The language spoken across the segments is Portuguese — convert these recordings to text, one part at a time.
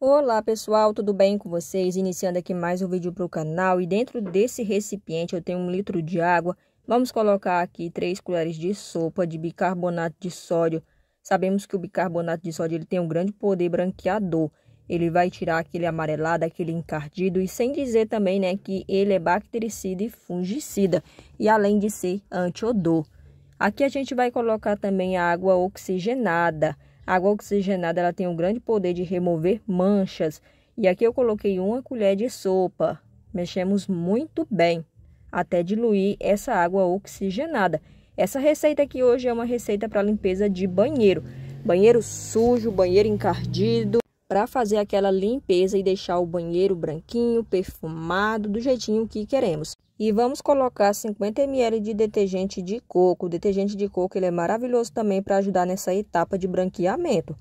Olá pessoal, tudo bem com vocês? Iniciando aqui mais um vídeo para o canal e dentro desse recipiente eu tenho um litro de água. Vamos colocar aqui três colheres de sopa de bicarbonato de sódio. Sabemos que o bicarbonato de sódio ele tem um grande poder branqueador. Ele vai tirar aquele amarelado, aquele encardido e sem dizer também né, que ele é bactericida e fungicida e além de ser antiodor. Aqui a gente vai colocar também a água oxigenada. A água oxigenada ela tem um grande poder de remover manchas. E aqui eu coloquei uma colher de sopa. Mexemos muito bem até diluir essa água oxigenada. Essa receita aqui hoje é uma receita para limpeza de banheiro. Banheiro sujo, banheiro encardido, para fazer aquela limpeza e deixar o banheiro branquinho, perfumado, do jeitinho que queremos. E vamos colocar 50 ml de detergente de coco. O detergente de coco ele é maravilhoso também para ajudar nessa etapa de branqueamento.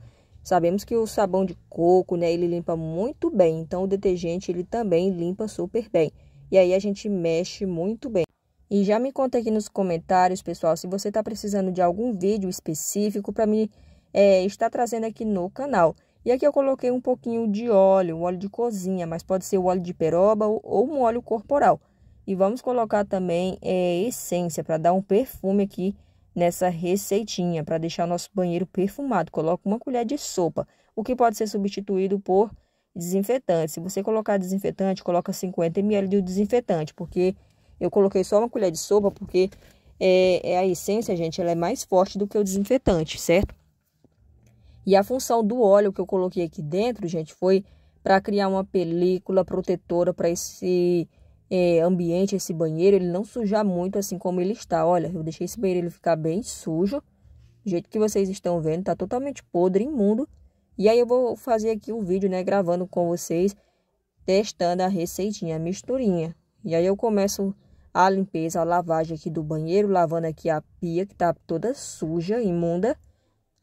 Sabemos que o sabão de coco, né, ele limpa muito bem, então o detergente ele também limpa super bem. E aí a gente mexe muito bem. E já me conta aqui nos comentários, pessoal, se você está precisando de algum vídeo específico para me é, estar trazendo aqui no canal. E aqui eu coloquei um pouquinho de óleo, um óleo de cozinha, mas pode ser o óleo de peroba ou, ou um óleo corporal. E vamos colocar também é, essência para dar um perfume aqui nessa receitinha, para deixar nosso banheiro perfumado. Coloca uma colher de sopa, o que pode ser substituído por desinfetante. Se você colocar desinfetante, coloca 50 ml de desinfetante, porque eu coloquei só uma colher de sopa, porque é, é, a essência, gente, ela é mais forte do que o desinfetante, certo? E a função do óleo que eu coloquei aqui dentro, gente, foi para criar uma película protetora para esse é, ambiente, esse banheiro, ele não sujar muito assim como ele está. Olha, eu deixei esse banheiro ele ficar bem sujo, do jeito que vocês estão vendo, tá totalmente podre, imundo. E aí eu vou fazer aqui um vídeo, né, gravando com vocês, testando a receitinha, a misturinha. E aí eu começo a limpeza, a lavagem aqui do banheiro, lavando aqui a pia que tá toda suja, imunda.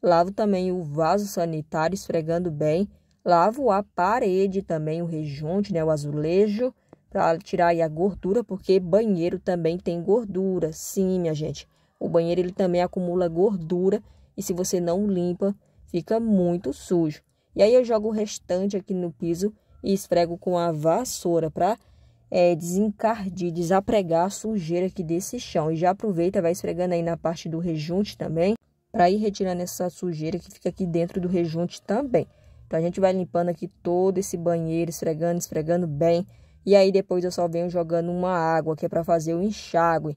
Lavo também o vaso sanitário, esfregando bem. Lavo a parede também, o rejunte, né, o azulejo para tirar aí a gordura, porque banheiro também tem gordura. Sim, minha gente. O banheiro ele também acumula gordura e se você não limpa, fica muito sujo. E aí eu jogo o restante aqui no piso e esfrego com a vassoura para é, desencardir, desapregar a sujeira aqui desse chão. E já aproveita, vai esfregando aí na parte do rejunte também, para ir retirando essa sujeira que fica aqui dentro do rejunte também. Então a gente vai limpando aqui todo esse banheiro, esfregando, esfregando bem e aí depois eu só venho jogando uma água que é para fazer o enxágue.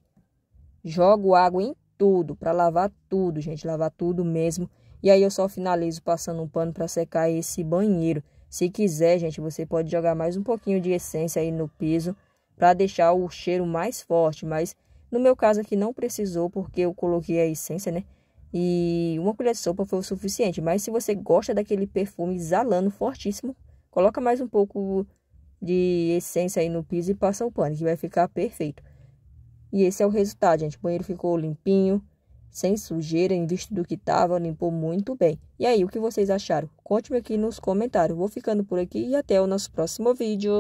Jogo água em tudo, para lavar tudo, gente, lavar tudo mesmo. E aí eu só finalizo passando um pano para secar esse banheiro. Se quiser, gente, você pode jogar mais um pouquinho de essência aí no piso para deixar o cheiro mais forte, mas no meu caso aqui não precisou porque eu coloquei a essência, né? E uma colher de sopa foi o suficiente, mas se você gosta daquele perfume exalando fortíssimo, coloca mais um pouco de essência aí no piso e passa o pano, que vai ficar perfeito. E esse é o resultado, gente. O banheiro ficou limpinho, sem sujeira, em vista do que estava, limpou muito bem. E aí, o que vocês acharam? Conte-me aqui nos comentários. Vou ficando por aqui e até o nosso próximo vídeo.